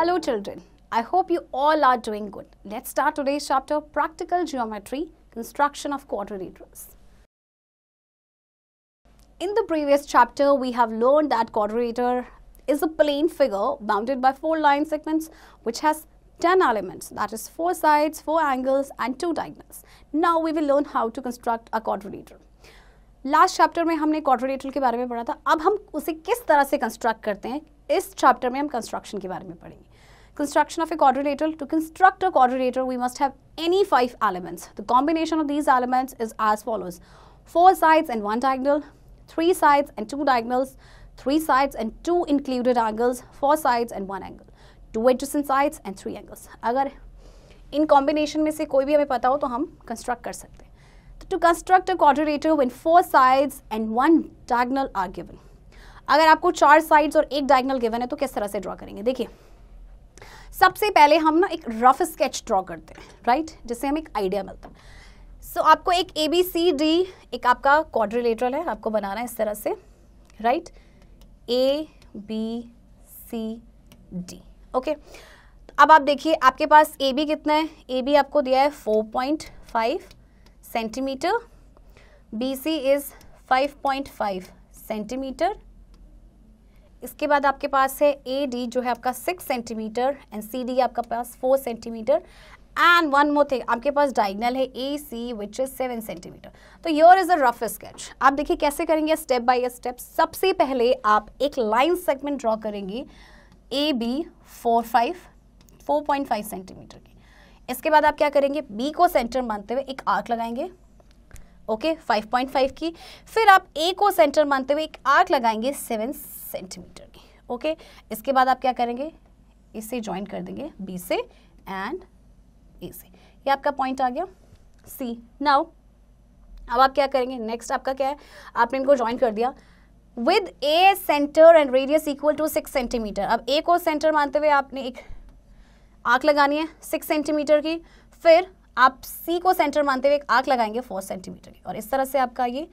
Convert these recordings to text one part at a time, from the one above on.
Hello children, I hope you all are doing good. Let's start today's chapter Practical Geometry, Construction of Quadrilaterals. In the previous chapter, we have learned that quadrilateral is a plane figure bounded by four line segments which has 10 elements that is 4 sides, 4 angles and 2 diagonals. Now we will learn how to construct a quadrilateral. Last chapter, we have quadrilateral about बारे Now we will अब हम उसे किस तरह construction of a quadrilateral. To construct a quadrilateral, we must have any five elements. The combination of these elements is as follows. Four sides and one diagonal, three sides and two diagonals, three sides and two included angles, four sides and one angle, two adjacent sides and three angles. agar in combination mein se koi bhi hame pata ho to hum construct kar sakte हैं to construct a quadrilateral when four sides and one diagonal are given given अगर आपको चार sides और एक diagonal given है तो किस तरह से ड्रॉ करेंगे देखिए सबसे पहले हम ना एक रफ स्केच ड्रॉ करते हैं राइट जिससे हमें एक आइडिया मिलता है सो so, आपको एक ए बी सी डी एक आपका क्वाड्रिलेटरल है आपको बनाना है इस तरह से right A B C D okay अब आप देखिए आपके पास ए बी कितना है ए बी आपको दिया है 4.5 centimetre B C is 5.5 centimetre इसके बाद आपके पास है ए डी जो है आपका six centimetre and C D आपका पास four centimetre and one more thing आपके पास डायगनल है A C which is seven centimetre तो your is a rough sketch आप देखिए कैसे करेंगे स्टेप बाय स्टेप सबसे पहले आप एक लाइन सेगमेंट ड्रॉ करेंगे A B four five four point five centimetre की इसके बाद आप क्या करेंगे बी को सेंटर मानते हुए एक आर्क लगाएंगे ओके 5.5 की फिर आप ए को सेंटर मानते हुए एक आर्क लगाएंगे सेवन सेंटीमीटर की ओके इसके बाद आप क्या करेंगे इसे ज्वाइन कर देंगे बी से एंड ए से ये आपका पॉइंट आ गया सी नाउ अब आप क्या करेंगे नेक्स्ट आपका क्या है आपने इनको ज्वाइन कर दिया with A centre and radius equal to six centimetre अब ए को सेंटर मानते हुए आपने एक आंख लगानी है सिक्स सेंटीमीटर की फिर आप सी को सेंटर मानते हुए एक आँख लगाएंगे फोर सेंटीमीटर की और इस तरह से आपका ये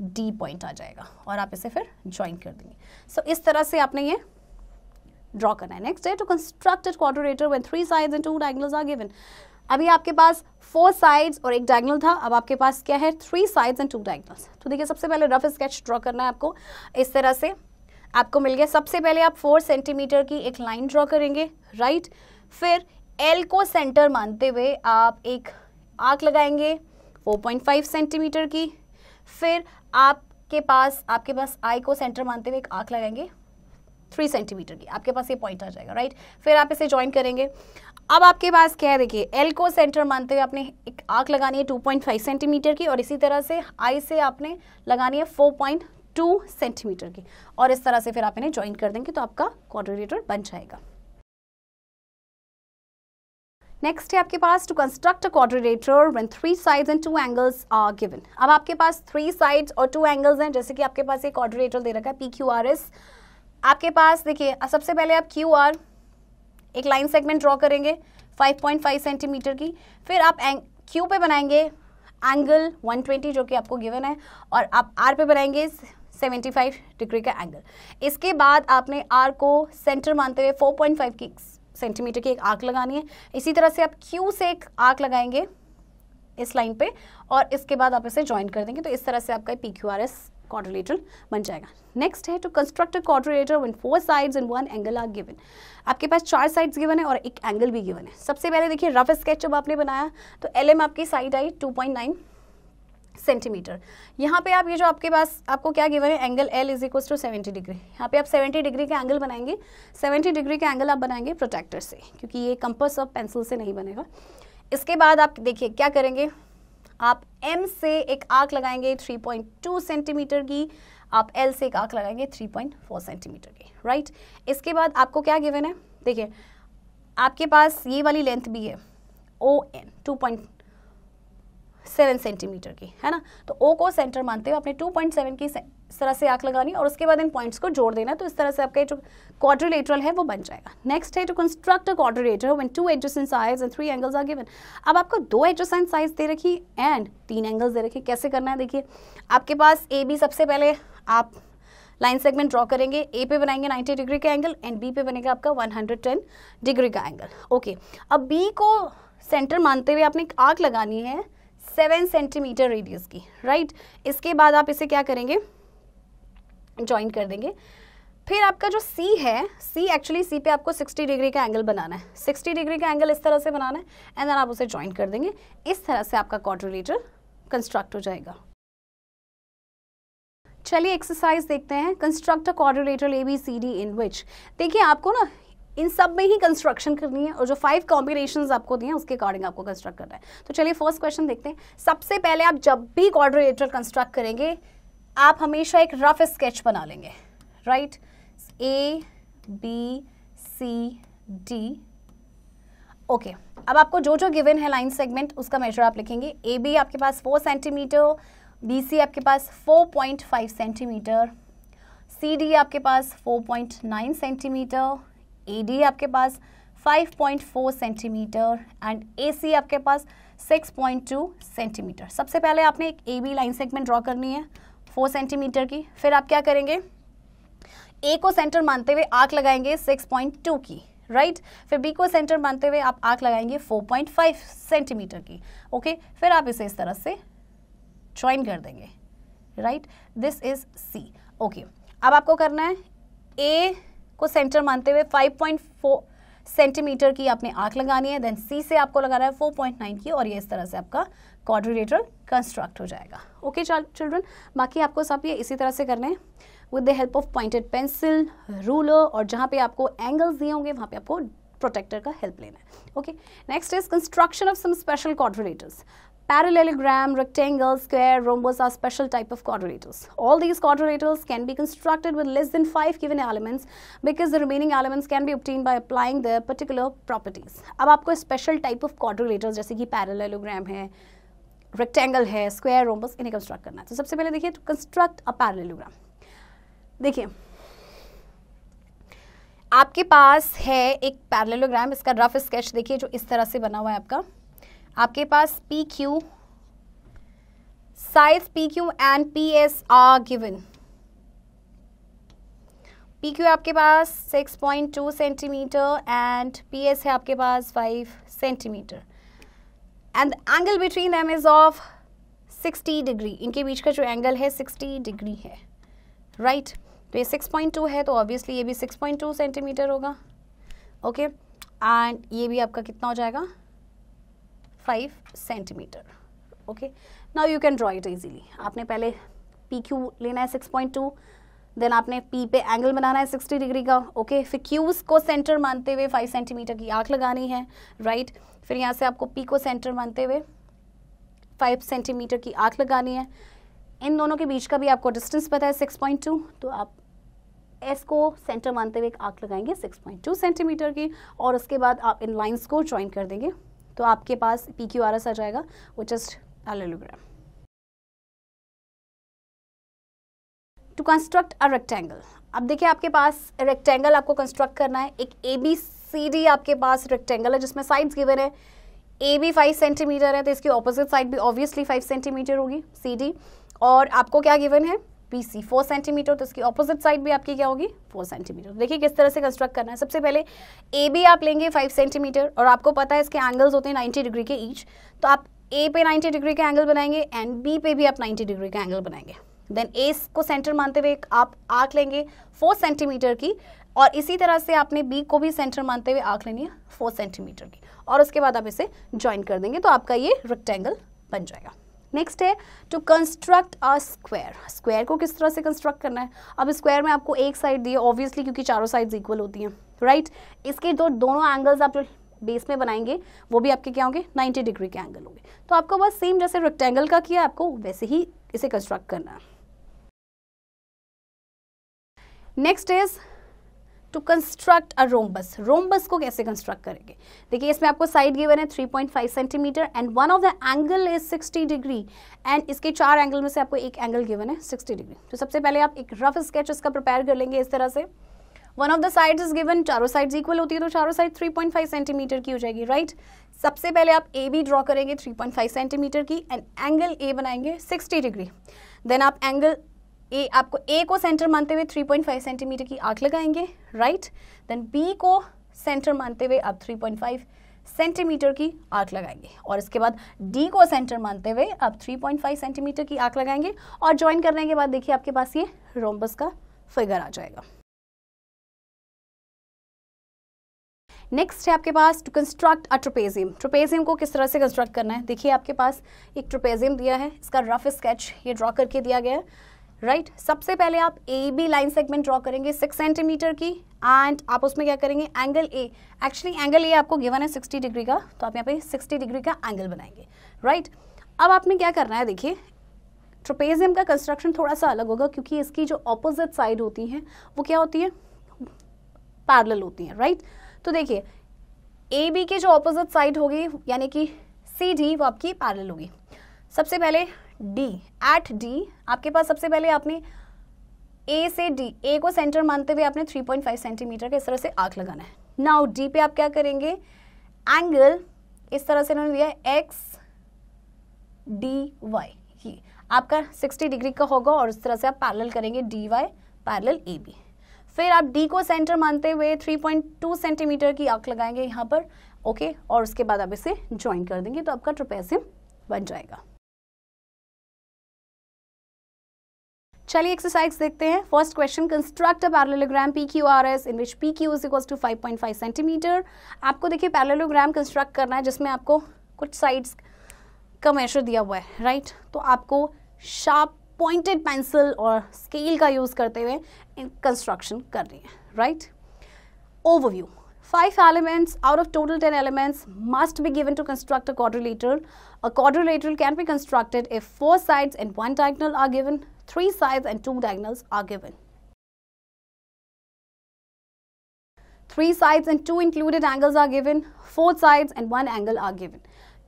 डी पॉइंट आ जाएगा और आप इसे फिर ज्वाइन कर देंगे सो so, इस तरह से आपने ये ड्रॉ करना है next day to constructed quadrilateral when three sides and two diagonals are given अभी आपके पास फोर साइड्स और एक डायगनल था अब आपके पास क्या है three sides and two diagonals तो देखिए सबसे पहले रफ स्केच ड्रॉ करना है आपको इस तरह से आपको मिल गया सबसे पहले आप फोर सेंटीमीटर की एक लाइन ड्रॉ करेंगे राइट फिर एल को सेंटर मानते हुए आप एक आँख लगाएंगे 4.5 सेंटीमीटर की फिर आपके पास आपके पास आई को सेंटर मानते हुए एक आँख लगाएंगे थ्री सेंटीमीटर की आपके पास ये पॉइंट आ जाएगा राइट फिर आप इसे ज्वाइन करेंगे अब आपके पास क्या है देखिए एल को सेंटर मानते हुए आपने एक आँख लगानी है 2.5 सेंटीमीटर की और इसी तरह से आई से आपने लगानी है 4.2 सेंटीमीटर की और इस तरह से फिर आप इन्हें ज्वाइन कर देंगे तो आपका कॉर्डिनेटर बन जाएगा नेक्स्ट है आपके पास to construct a quadrilateral when three sides and two angles are given अब आपके पास थ्री साइड्स और टू एंगल्स हैं जैसे कि आपके पास एक क्वाड्रिलेटर दे रखा है पी क्यू आर एस आपके पास देखिए सबसे पहले आप क्यू आर एक लाइन सेगमेंट ड्रॉ करेंगे 5.5 सेंटीमीटर की फिर आप क्यू पे बनाएंगे एंगल 120 जो कि आपको गिवन है और आप आर पे बनाएंगे 75 डिग्री का एंगल इसके बाद आपने आर को सेंटर मानते हुए 4.5 की सेंटीमीटर की एक आग लगानी है इसी तरह से आप क्यू से एक आग लगाएंगे इस लाइन पे और इसके बाद आप इसे ज्वाइन कर देंगे तो इस तरह से आपका P Q R S quadrilateral बन जाएगा नेक्स्ट है to construct a quadrilateral when four sides in one angle are given आपके पास चार साइड्स गिवन है और एक एंगल भी गिवन है सबसे पहले देखिए रफ स्केच जब आपने बनाया तो एल एम आपकी side I two point nine centimetre यहाँ पे आप ये जो आपके पास आपको क्या गिवन है angle L is equal to seventy degree यहाँ पे आप सेवेंटी डिग्री के एंगल बनाएंगे सेवेंटी डिग्री के एंगल आप बनाएंगे प्रोटेक्टर से क्योंकि ये कंपस और पेंसिल से नहीं बनेगा इसके बाद आप देखिए क्या करेंगे आप एम से एक आँख लगाएंगे 3.2 सेंटीमीटर की आप एल से एक आँख लगाएंगे 3.4 सेंटीमीटर की राइट इसके बाद आपको क्या गिवन है देखिए आपके पास ये वाली लेंथ भी है O N two point seven centimetre की है ना तो ओ को सेंटर मानते हुए आपने टू पॉइंट सेवन की इस तरह से आँख लगानी और उसके बाद इन पॉइंट्स को जोड़ देना तो इस तरह से आपका जो क्वाड्रिलेटरल है वो बन जाएगा नेक्स्ट है to construct quadrilateral when two adjacent sides and three angles are given अब आपको दो एडजसेंट साइड्स दे रखी एंड तीन एंगल्स दे रखी कैसे करना है देखिए आपके पास ए बी सबसे पहले आप लाइन सेगमेंट ड्रॉ करेंगे ए पे बनाएंगे 90 डिग्री का एंगल एंड बी पे बनेगा आपका 110 डिग्री का एंगल ओके okay. अब बी को सेंटर मानते हुए आपने एक आग लगानी है सेवन सेंटीमीटर रेडियस की राइट इसके बाद आप इसे क्या करेंगे ज्वाइन कर देंगे फिर आपका जो सी है सी एक्चुअली सी पे आपको 60 डिग्री का एंगल बनाना है 60 डिग्री का एंगल इस तरह से बनाना है एंड देन आप उसे ज्वाइन कर देंगे इस तरह से आपका क्वाड्रिलेटर कंस्ट्रक्ट हो जाएगा चलिए एक्सरसाइज देखते हैं construct a quadrilateral A B C D in which देखिए आपको ना इन सब में ही कंस्ट्रक्शन करनी है और जो फाइव कॉम्बिनेशन आपको दिए हैं उसके अकॉर्डिंग आपको कंस्ट्रक्ट करना है तो चलिए फर्स्ट क्वेश्चन देखते हैं सबसे पहले आप जब भी क्वाड्रेचर कंस्ट्रक्ट करेंगे आप हमेशा एक रफ स्केच बना लेंगे right A B C D okay अब आपको जो जो गिवन है लाइन सेगमेंट उसका मेजर आप लिखेंगे ए बी आपके पास फोर सेंटीमीटर बी सी आपके पास four point five centimetre C D आपके पास four point nine centimetre A D आपके पास 5.4 सेंटीमीटर एंड ए सी आपके पास 6.2 सेंटीमीटर सबसे पहले आपने एक A B line segment draw करनी है 4 सेंटीमीटर की फिर आप क्या करेंगे ए को सेंटर मानते हुए आँख लगाएंगे 6.2 की राइट right? फिर बी को सेंटर मानते हुए आप आँख लगाएंगे 4.5 सेंटीमीटर की ओके okay? फिर आप इसे इस तरह से ज्वाइन कर देंगे right this is C okay अब आपको करना है ए को सेंटर मानते हुए 5.4 सेंटीमीटर की आपने आँख लगानी है देन सी से आपको लगाना है 4.9 की और ये इस तरह से आपका कॉर्डिनेटर कंस्ट्रक्ट हो जाएगा ओके चिल्ड्रन बाकी आपको सब ये इसी तरह से करना है with the help of pointed pencil ruler और जहाँ पे आपको एंगल्स दिए होंगे वहाँ पे आपको प्रोटेक्टर का हेल्प लेना है okay next is construction of some special coordinators Parallelogram, rectangle, square, rhombus are special type of quadrilaterals. All these quadrilaterals can be constructed with less than 5 given elements because the remaining elements can be obtained by applying their particular properties. अब आपको special type of quadrilaterals जैसे कि parallelogram है rectangle है square, rhombus इन्हें construct करना है तो सबसे पहले देखिए तो कंस्ट्रक्ट अ पैरेललोग्राम देखिए आपके पास है एक पैरेललोग्राम इसका रफ स्केच देखिए जो इस तरह से बना हुआ है आपका आपके पास पी क्यू साइज P Q and P S are given P Q आपके पास 6.2 सेंटीमीटर एंड पी एस है आपके पास 5 centimetre and angle between them is of 60 degree इनके बीच का जो एंगल है 60 डिग्री है राइट right? तो ये 6.2 है तो ऑब्वियसली ये भी 6.2 सेंटीमीटर होगा ओके okay? एंड ये भी आपका कितना हो जाएगा five centimetre okay now you can draw it easily आपने पहले पी क्यू लेना है सिक्स पॉइंट टू देन आपने पी पे एंगल बनाना है सिक्सटी डिग्री का ओके okay? फिर क्यूज को सेंटर मानते हुए फाइव सेंटीमीटर की आँख लगानी है राइट right? फिर यहाँ से आपको पी को सेंटर मानते हुए फाइव सेंटीमीटर की आँख लगानी है इन दोनों के बीच का भी आपको डिस्टेंस पता है सिक्स पॉइंट टू तो आप एस को सेंटर मानते हुए एक आँख लगाएंगे सिक्स पॉइंट टू सेंटीमीटर की और उसके बाद आप इन लाइन्स को ज्वाइन कर देंगे तो आपके पास पी क्यू आर एस आ जाएगा वो just parallelogram to construct a rectangle अब देखिए आपके पास रेक्टेंगल आपको कंस्ट्रक्ट करना है एक ए बी सी डी आपके पास रेक्टेंगल है जिसमें साइड्स गिवन है ए बी फाइव सेंटीमीटर है तो इसकी ऑपोजिट साइड भी ऑब्वियसली फाइव सेंटीमीटर होगी सी डी और आपको क्या गिवन है पी सी फोर सेंटीमीटर तो इसकी ऑपोजिट साइड भी आपकी क्या होगी फोर सेंटीमीटर देखिए किस तरह से कंस्ट्रक्ट करना है सबसे पहले ए बी आप लेंगे फाइव सेंटीमीटर और आपको पता है इसके एंगल्स होते हैं नाइन्टी डिग्री के ईच तो आप ए पे 90 डिग्री का एंगल बनाएंगे एंड बी पे भी आप 90 डिग्री का एंगल बनाएंगे देन ए को सेंटर मानते हुए आप आर्क लेंगे फोर सेंटीमीटर की और इसी तरह से आपने बी को भी सेंटर मानते हुए आंख लेनी है फोर सेंटीमीटर की और उसके बाद आप इसे ज्वाइन कर देंगे तो आपका ये रेक्टेंगल बन जाएगा नेक्स्ट है to construct a square square को किस तरह से कंस्ट्रक्ट करना है अब स्क्वायर में आपको एक साइड दी है ऑब्वियसली क्योंकि चारों साइड्स इक्वल होती हैं राइट right? इसके जो दो, दोनों एंगल्स आप जो बेस में बनाएंगे वो भी आपके क्या होंगे 90 डिग्री के एंगल होंगे तो आपको बस सेम जैसे रेक्टेंगल का किया आपको वैसे ही इसे कंस्ट्रक्ट करना है next is to construct a rhombus rhombus को कैसे कंस्ट्रक्ट करेंगे देखिए इसमें आपको साइड गिवन है 3.5 centimetre and one of the angle is 60 degree and इसके चार एंगल में से आपको एक एंगल गिवन है 60 डिग्री तो सबसे पहले आप एक रफ स्केच इसका प्रिपेयर कर लेंगे इस तरह से one of the side is given चारों साइड इक्वल होती है तो चारों साइड 3.5 सेंटीमीटर की हो जाएगी राइट right? सबसे पहले आप ए बी ड्रॉ करेंगे 3.5 सेंटीमीटर की एंड एंगल ए बनाएंगे 60 डिग्री देन आप एंगल ए आपको ए को सेंटर मानते हुए 3.5 सेंटीमीटर की आंख लगाएंगे राइट देन बी को सेंटर मानते हुए आप 3.5 सेंटीमीटर की आंख लगाएंगे और इसके बाद डी को सेंटर मानते हुए आप 3.5 सेंटीमीटर की आंख लगाएंगे और ज्वाइन करने के बाद देखिए आपके पास ये रोम्बस का फिगर आ जाएगा नेक्स्ट है आपके पास टू कंस्ट्रक्ट अ ट्रोपेजियम ट्रोपेजियम को किस तरह से कंस्ट्रक्ट करना है देखिए आपके पास एक ट्रोपेजियम दिया है इसका रफ स्केच ये ड्रॉ करके दिया गया है राइट right? सबसे पहले आप A B line segment draw करेंगे सिक्स सेंटीमीटर की एंड आप उसमें क्या करेंगे angle A actually angle A आपको गिवन है सिक्सटी डिग्री का तो आप यहाँ पे सिक्सटी डिग्री का एंगल बनाएंगे राइट right? अब आपने क्या करना है देखिए ट्रोपेजियम का कंस्ट्रक्शन थोड़ा सा अलग होगा क्योंकि इसकी जो ऑपोजिट साइड होती है वो क्या होती है पैरल होती है राइट right? तो देखिए ए बी की जो ऑपोजिट साइड होगी यानी कि सी डी वो आपकी पैरल होगी सबसे पहले डी एट डी आपके पास सबसे पहले आपने ए से डी ए को सेंटर मानते हुए आपने 3.5 सेंटीमीटर का इस तरह से आग लगाना है नाउ डी पे आप क्या करेंगे एंगल इस तरह से इन्होंने दिया एक्स डी वाई ये आपका 60 डिग्री का होगा और इस तरह से आप पैरल करेंगे D Y parallel A B फिर आप डी को सेंटर मानते हुए 3.2 सेंटीमीटर की आग लगाएंगे यहाँ पर ओके और उसके बाद आप इसे ज्वाइन कर देंगे तो आपका ट्रोपेसिम बन जाएगा चलिए एक्सरसाइज देखते हैं first question construct a parallelogram P Q R S in which P Q is equals to five point five centimetre आपको देखिए पैरेलोग्राम कंस्ट्रक्ट करना है जिसमें आपको कुछ साइड्स का मेशर दिया हुआ है राइट तो आपको शार्प पॉइंटेड पेंसिल और स्केल का यूज़ करते हुए कंस्ट्रक्शन करनी है right overview five elements out of total ten elements must be given to construct a quadrilateral. A quadrilateral can be constructed if four sides and one diagonal are given Three sides and two diagonals are given. Three sides and two included angles are given. Four sides and one angle are given.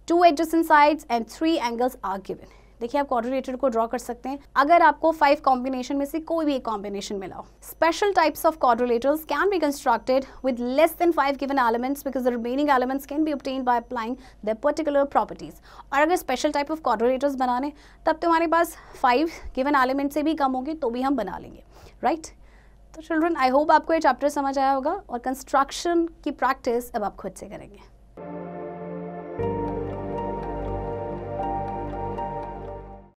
Two adjacent sides and three angles are given. देखिए आप coordinator को draw कर सकते हैं अगर आपको five combination में से कोई भी एक कॉम्बिनेशन मिला हो special types of coordinators can be constructed with less than five given elements because the remaining elements can be obtained by applying the particular properties और अगर स्पेशल टाइप ऑफ कॉर्डिनेटर्स बनाने तब तो हमारे पास फाइव गिवन एलिमेंट से भी कम होंगे तो भी हम बना लेंगे राइट तो चिल्ड्रन आई होप आपको ये चैप्टर समझ आया होगा और कंस्ट्रक्शन की प्रैक्टिस अब आप खुद से करेंगे